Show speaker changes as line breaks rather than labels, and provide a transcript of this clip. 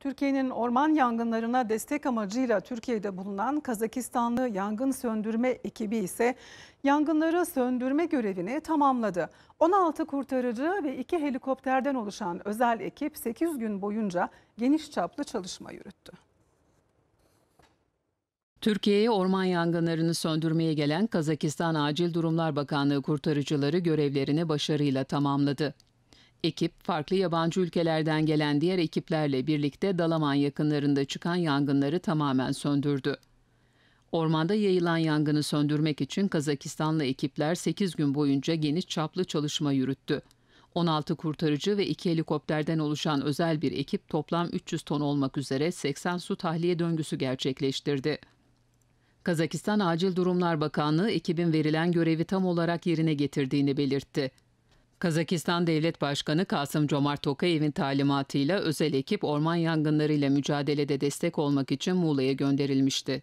Türkiye'nin orman yangınlarına destek amacıyla Türkiye'de bulunan Kazakistanlı yangın söndürme ekibi ise yangınları söndürme görevini tamamladı. 16 kurtarıcı ve 2 helikopterden oluşan özel ekip 8 gün boyunca geniş çaplı çalışma yürüttü.
Türkiye'ye orman yangınlarını söndürmeye gelen Kazakistan Acil Durumlar Bakanlığı kurtarıcıları görevlerini başarıyla tamamladı. Ekip, farklı yabancı ülkelerden gelen diğer ekiplerle birlikte Dalaman yakınlarında çıkan yangınları tamamen söndürdü. Ormanda yayılan yangını söndürmek için Kazakistanlı ekipler 8 gün boyunca geniş çaplı çalışma yürüttü. 16 kurtarıcı ve 2 helikopterden oluşan özel bir ekip toplam 300 ton olmak üzere 80 su tahliye döngüsü gerçekleştirdi. Kazakistan Acil Durumlar Bakanlığı ekibin verilen görevi tam olarak yerine getirdiğini belirtti. Kazakistan Devlet Başkanı Kasım Comart Tokayev'in talimatıyla özel ekip orman yangınlarıyla mücadelede destek olmak için Muğla'ya gönderilmişti.